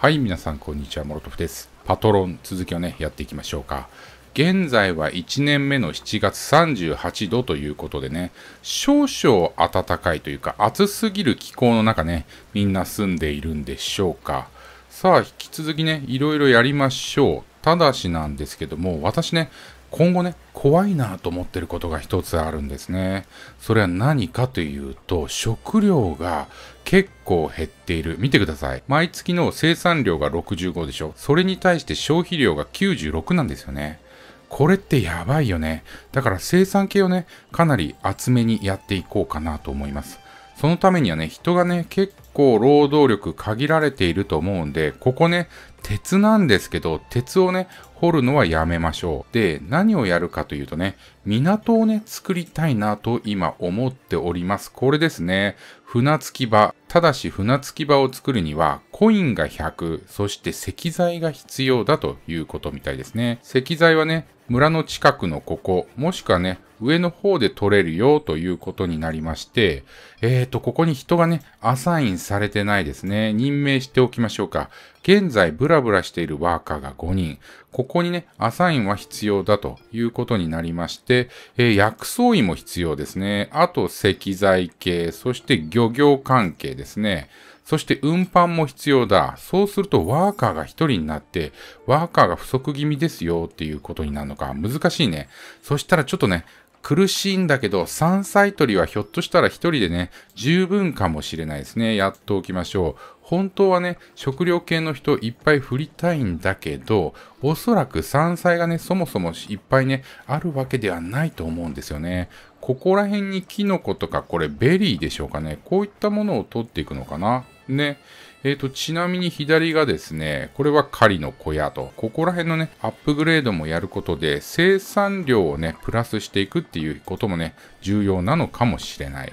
はい、皆さん、こんにちは。モロトフです。パトロン、続きをね、やっていきましょうか。現在は1年目の7月38度ということでね、少々暖かいというか、暑すぎる気候の中ね、みんな住んでいるんでしょうか。さあ、引き続きね、いろいろやりましょう。ただしなんですけども、私ね、今後ね、怖いなと思ってることが一つあるんですね。それは何かというと、食料が結構減っている。見てください。毎月の生産量が65でしょ。それに対して消費量が96なんですよね。これってやばいよね。だから生産系をね、かなり厚めにやっていこうかなと思います。そのためにはね、人がね、結構労働力限られていると思うんで、ここね、鉄なんですけど、鉄をね、掘るのはやめましょう。で、何をやるかというとね、港をね、作りたいなと今思っております。これですね、船着き場。ただし船着き場を作るには、コインが100、そして石材が必要だということみたいですね。石材はね、村の近くのここ、もしくはね、上の方で取れるよということになりまして、えっ、ー、と、ここに人がね、アサインされてないですね。任命しておきましょうか。現在、ブラブラしているワーカーが5人。ここにね、アサインは必要だということになりまして、えー、薬草医も必要ですね。あと、石材系、そして漁業関係ですね。そして運搬も必要だ。そうするとワーカーが1人になって、ワーカーが不足気味ですよっていうことになるのか。難しいね。そしたらちょっとね、苦しいんだけど、山菜採りはひょっとしたら一人でね、十分かもしれないですね。やっておきましょう。本当はね、食料系の人いっぱい振りたいんだけど、おそらく山菜がね、そもそもいっぱいね、あるわけではないと思うんですよね。ここら辺にキノコとか、これベリーでしょうかね。こういったものを取っていくのかな。ね。ええー、と、ちなみに左がですね、これは狩りの小屋と、ここら辺のね、アップグレードもやることで、生産量をね、プラスしていくっていうこともね、重要なのかもしれない。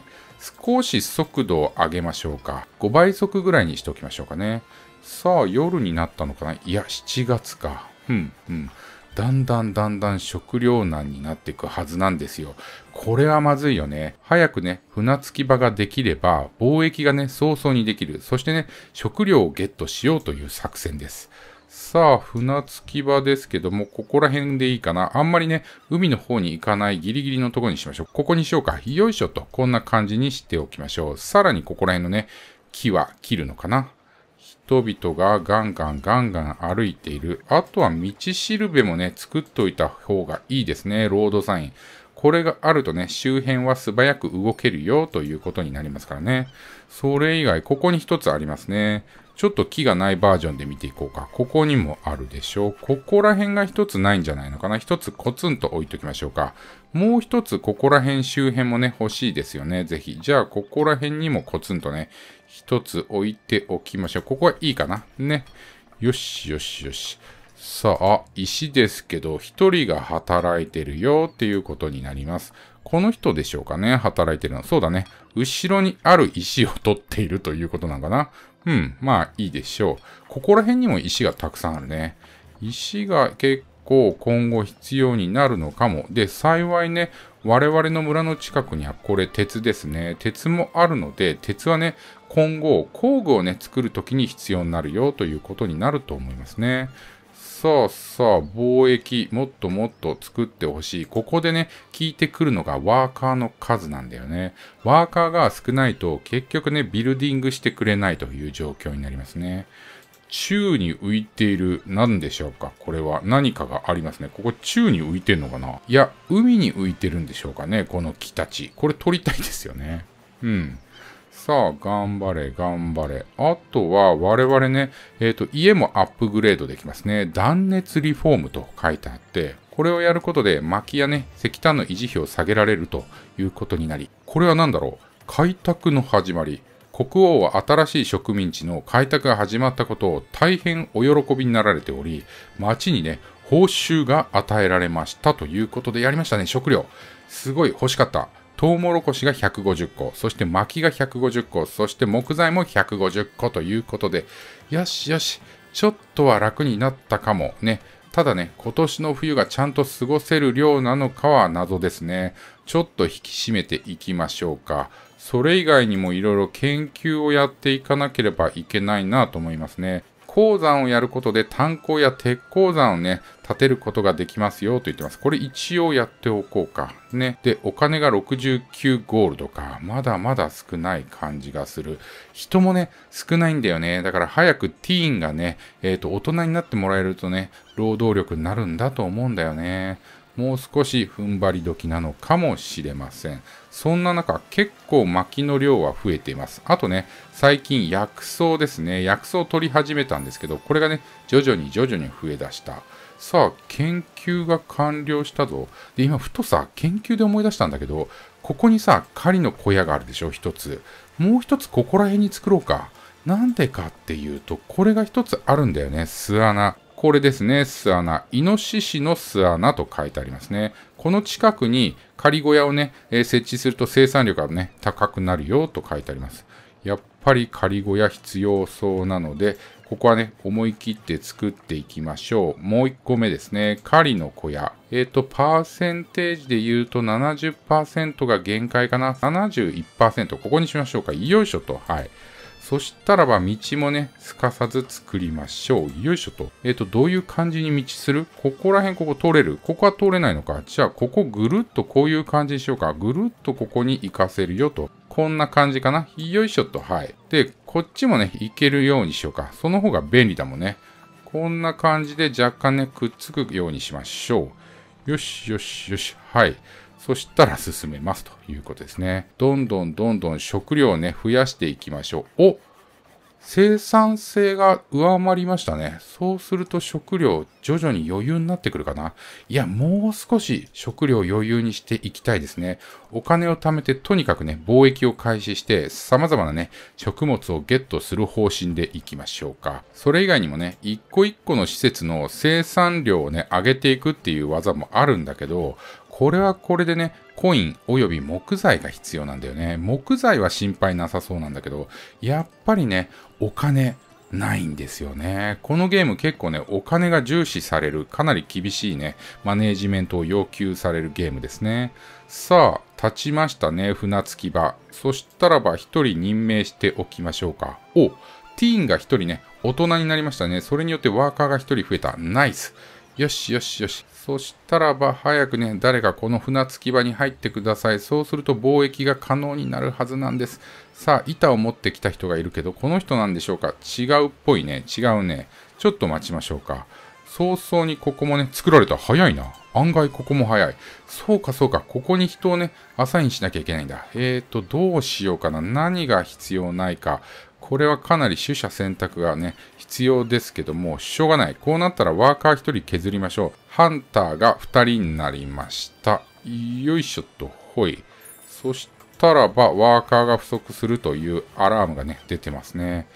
少し速度を上げましょうか。5倍速ぐらいにしておきましょうかね。さあ、夜になったのかないや、7月か。うん、うん。だんだんだんだん食糧難になっていくはずなんですよ。これはまずいよね。早くね、船着き場ができれば、貿易がね、早々にできる。そしてね、食料をゲットしようという作戦です。さあ、船着き場ですけども、ここら辺でいいかな。あんまりね、海の方に行かないギリギリのとこにしましょう。ここにしようか。よいしょと、こんな感じにしておきましょう。さらにここら辺のね、木は切るのかな。人々がガンガンガンガン歩いている。あとは道しるべもね、作っといた方がいいですね。ロードサイン。これがあるとね、周辺は素早く動けるよということになりますからね。それ以外、ここに一つありますね。ちょっと木がないバージョンで見ていこうか。ここにもあるでしょう。ここら辺が一つないんじゃないのかな。一つコツンと置いときましょうか。もう一つここら辺周辺もね、欲しいですよね。ぜひ。じゃあ、ここら辺にもコツンとね、一つ置いておきましょう。ここはいいかな。ね。よしよしよし。さあ、石ですけど、一人が働いてるよっていうことになります。この人でしょうかね働いてるの。そうだね。後ろにある石を取っているということなのかなうん、まあいいでしょう。ここら辺にも石がたくさんあるね。石が結構今後必要になるのかも。で、幸いね、我々の村の近くにはこれ鉄ですね。鉄もあるので、鉄はね、今後工具をね、作るときに必要になるよということになると思いますね。さあさあ、貿易、もっともっと作ってほしい。ここでね、聞いてくるのがワーカーの数なんだよね。ワーカーが少ないと、結局ね、ビルディングしてくれないという状況になりますね。宙に浮いている、何でしょうかこれは何かがありますね。ここ宙に浮いてんのかないや、海に浮いてるんでしょうかねこの木たち。これ取りたいですよね。うん。さあ、頑張れ、頑張れ。あとは、我々ね、えっ、ー、と、家もアップグレードできますね。断熱リフォームと書いてあって、これをやることで、薪やね、石炭の維持費を下げられるということになり、これは何だろう開拓の始まり。国王は新しい植民地の開拓が始まったことを大変お喜びになられており、町にね、報酬が与えられましたということでやりましたね、食料。すごい欲しかった。トウモロコシが150個、そして薪が150個、そして木材も150個ということで、よしよし、ちょっとは楽になったかもね。ただね、今年の冬がちゃんと過ごせる量なのかは謎ですね。ちょっと引き締めていきましょうか。それ以外にもいろいろ研究をやっていかなければいけないなと思いますね。鉱山をやることで炭鉱や鉄鉱山をね、建てることができますよと言ってます。これ一応やっておこうか。ね。で、お金が69ゴールドか。まだまだ少ない感じがする。人もね、少ないんだよね。だから早くティーンがね、えっ、ー、と、大人になってもらえるとね、労働力になるんだと思うんだよね。もう少し踏ん張り時なのかもしれません。そんな中、結構薪の量は増えています。あとね、最近薬草ですね。薬草を取り始めたんですけど、これがね、徐々に徐々に増えだした。さあ、研究が完了したぞ。で、今、ふとさ、研究で思い出したんだけど、ここにさ、狩りの小屋があるでしょ、一つ。もう一つここら辺に作ろうか。なんでかっていうと、これが一つあるんだよね、巣穴。これですね、巣穴。イノシシの巣穴と書いてありますね。この近くに仮小屋をね、えー、設置すると生産力がね、高くなるよと書いてあります。やっぱり仮小屋必要そうなので、ここはね、思い切って作っていきましょう。もう1個目ですね。狩りの小屋。えっ、ー、と、パーセンテージで言うと70%が限界かな。71%。ここにしましょうか。よいしょと。はい。そしたらば道もね、すかさず作りましょう。よいしょと。えっ、ー、と、どういう感じに道するここら辺ここ通れるここは通れないのか。じゃあ、ここぐるっとこういう感じにしようか。ぐるっとここに行かせるよと。こんな感じかな。よいしょと。はい。で、こっちもね、行けるようにしようか。その方が便利だもんね。こんな感じで若干ね、くっつくようにしましょう。よしよしよし。はい。そしたら進めますということですね。どんどんどんどん食料をね、増やしていきましょう。お生産性が上回りましたね。そうすると食料徐々に余裕になってくるかな。いや、もう少し食料余裕にしていきたいですね。お金を貯めてとにかくね、貿易を開始して様々なね、食物をゲットする方針でいきましょうか。それ以外にもね、一個一個の施設の生産量をね、上げていくっていう技もあるんだけど、これはこれでね、コインおよび木材が必要なんだよね。木材は心配なさそうなんだけど、やっぱりね、お金ないんですよね。このゲーム結構ね、お金が重視される、かなり厳しいね、マネージメントを要求されるゲームですね。さあ、立ちましたね、船着き場。そしたらば1人任命しておきましょうか。おティーンが1人ね、大人になりましたね。それによってワーカーが1人増えた。ナイス。よしよしよし。そしたらば早くね、誰かこの船着き場に入ってください。そうすると貿易が可能になるはずなんです。さあ、板を持ってきた人がいるけど、この人なんでしょうか違うっぽいね。違うね。ちょっと待ちましょうか。早々にここもね、作られた。早いな。案外ここも早い。そうかそうか。ここに人をね、アサインしなきゃいけないんだ。えーと、どうしようかな。何が必要ないか。これはかなり取捨選択がね、必要ですけども、しょうがない。こうなったらワーカー1人削りましょう。ハンターが2人になりました。よいしょっと、ほい。そしたらば、ワーカーが不足するというアラームがね、出てますね。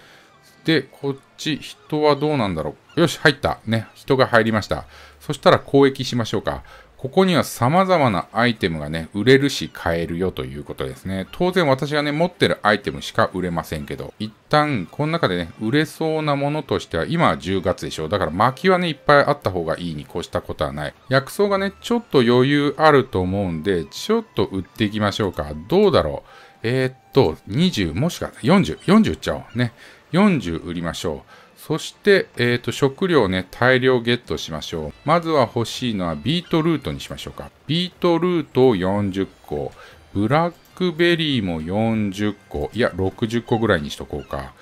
で、こっち、人はどうなんだろう。よし、入った。ね、人が入りました。そしたら攻撃しましょうか。ここには様々なアイテムがね、売れるし買えるよということですね。当然私がね、持ってるアイテムしか売れませんけど、一旦、この中でね、売れそうなものとしては、今は10月でしょ。う。だから薪はね、いっぱいあった方がいいに越したことはない。薬草がね、ちょっと余裕あると思うんで、ちょっと売っていきましょうか。どうだろう。えー、っと、20、もしくは40、40売っちゃおう。ね。40売りましょう。そして、えーと、と食料ね、大量ゲットしましょう。まずは欲しいのはビートルートにしましょうか。ビートルートを40個、ブラックベリーも40個、いや、60個ぐらいにしとこうか。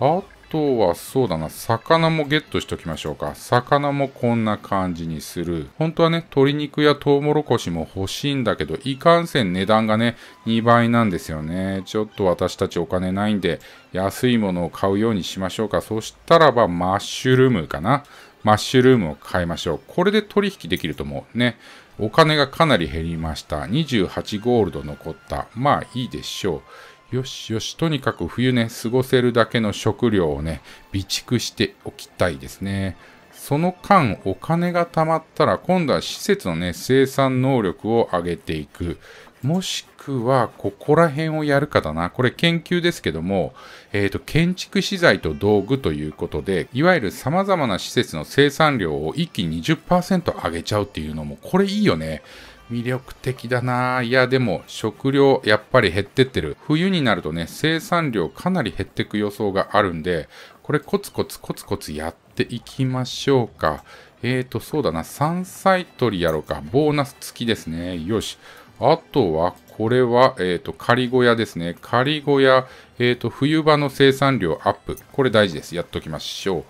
あとはそうだな、魚もゲットしときましょうか。魚もこんな感じにする。本当はね、鶏肉やトウモロコシも欲しいんだけど、いかんせん値段がね、2倍なんですよね。ちょっと私たちお金ないんで、安いものを買うようにしましょうか。そしたらば、マッシュルームかな。マッシュルームを買いましょう。これで取引できると思う。ね。お金がかなり減りました。28ゴールド残った。まあいいでしょう。よしよし、とにかく冬ね、過ごせるだけの食料をね、備蓄しておきたいですね。その間、お金が貯まったら、今度は施設のね、生産能力を上げていく。もしくは、ここら辺をやるかだな。これ研究ですけども、えっ、ー、と、建築資材と道具ということで、いわゆる様々な施設の生産量を一気に20%上げちゃうっていうのも、これいいよね。魅力的だないや、でも食料やっぱり減ってってる。冬になるとね、生産量かなり減ってく予想があるんで、これコツコツコツコツやっていきましょうか。えーと、そうだな。山菜取りやろうか。ボーナス付きですね。よし。あとは、これは、えっ、ー、と、仮小屋ですね。仮小屋、えっ、ー、と、冬場の生産量アップ。これ大事です。やっときましょう。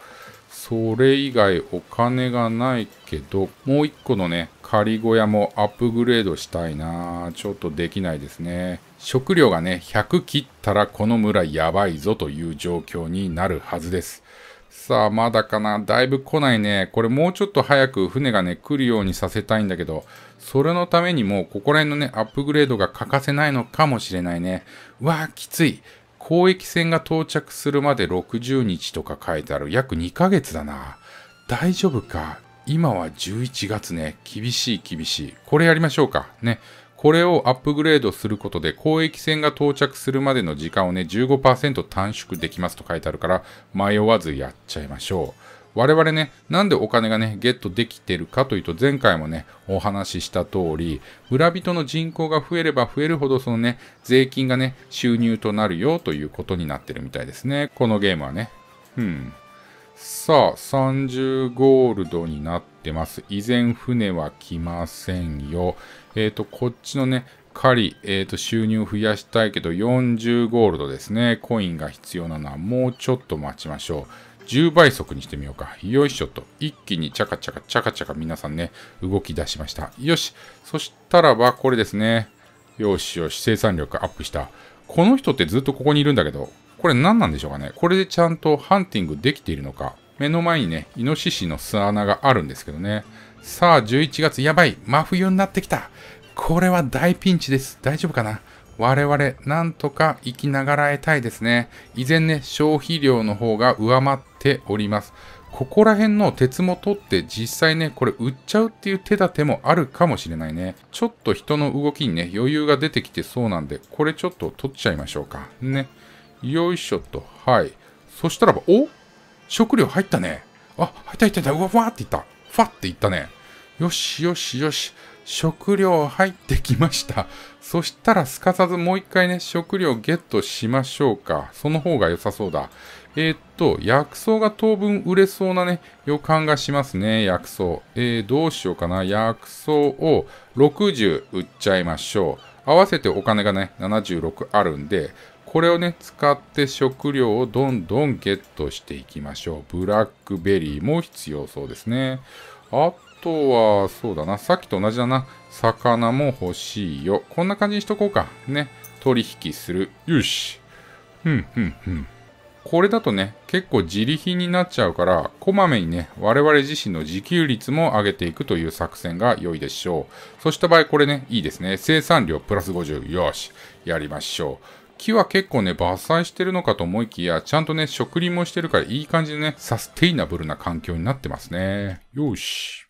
それ以外お金がないけど、もう一個のね、仮小屋もアップグレードしたいなちょっとできないですね。食料がね、100切ったらこの村やばいぞという状況になるはずです。さあ、まだかな。だいぶ来ないね。これもうちょっと早く船がね、来るようにさせたいんだけど、それのためにもここら辺のね、アップグレードが欠かせないのかもしれないね。うわあ、きつい。公益船が到着するまで60日とか書いてある。約2ヶ月だな。大丈夫か今は11月ね。厳しい厳しい。これやりましょうか。ね。これをアップグレードすることで、公益船が到着するまでの時間をね、15%短縮できますと書いてあるから、迷わずやっちゃいましょう。我々ね、なんでお金がね、ゲットできてるかというと、前回もね、お話しした通り、村人の人口が増えれば増えるほど、そのね、税金がね、収入となるよということになってるみたいですね。このゲームはね。うん。さあ、30ゴールドになってます。依然船は来ませんよ。えっ、ー、と、こっちのね、狩り、えっ、ー、と、収入を増やしたいけど、40ゴールドですね。コインが必要なのはもうちょっと待ちましょう。10倍速にしてみようか。よいしょと。一気にチャカチャカチャカチャカ皆さんね、動き出しました。よし。そしたらば、これですね。よしよし、生産力アップした。この人ってずっとここにいるんだけど、これ何なんでしょうかね。これでちゃんとハンティングできているのか。目の前にね、イノシシの巣穴があるんですけどね。さあ、11月、やばい。真冬になってきた。これは大ピンチです。大丈夫かな我々、なんとか生きながらえたいですね。依然ね、消費量の方が上回っております。ここら辺の鉄も取って実際ね、これ売っちゃうっていう手立てもあるかもしれないね。ちょっと人の動きにね、余裕が出てきてそうなんで、これちょっと取っちゃいましょうか。ね。よいしょと。はい。そしたらば、お食料入ったね。あ、入った入った入った。うわ、ふわっていった。ふわっていったね。よしよしよし。食料入ってきました。そしたらすかさずもう一回ね、食料ゲットしましょうか。その方が良さそうだ。えー、っと、薬草が当分売れそうなね、予感がしますね、薬草。えー、どうしようかな。薬草を60売っちゃいましょう。合わせてお金がね、76あるんで、これをね、使って食料をどんどんゲットしていきましょう。ブラックベリーも必要そうですね。あとは、そうだな。さっきと同じだな。魚も欲しいよ。こんな感じにしとこうか。ね。取引する。よし。ふんふんふん。これだとね、結構自利品になっちゃうから、こまめにね、我々自身の自給率も上げていくという作戦が良いでしょう。そうした場合、これね、いいですね。生産量プラス50。よし。やりましょう。木は結構ね、伐採してるのかと思いきや、ちゃんとね、植林もしてるからいい感じでね、サステイナブルな環境になってますね。よし。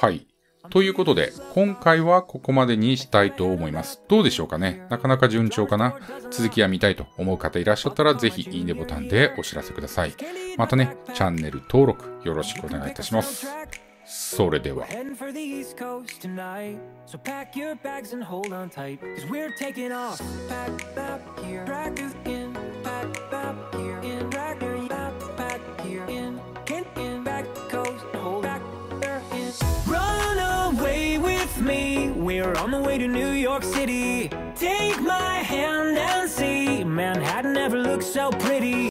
はい。ということで、今回はここまでにしたいと思います。どうでしょうかねなかなか順調かな続きは見たいと思う方いらっしゃったら、ぜひいいねボタンでお知らせください。またね、チャンネル登録よろしくお願いいたします。それでは。to New York City. Take my hand and see, Manhattan never looked so pretty.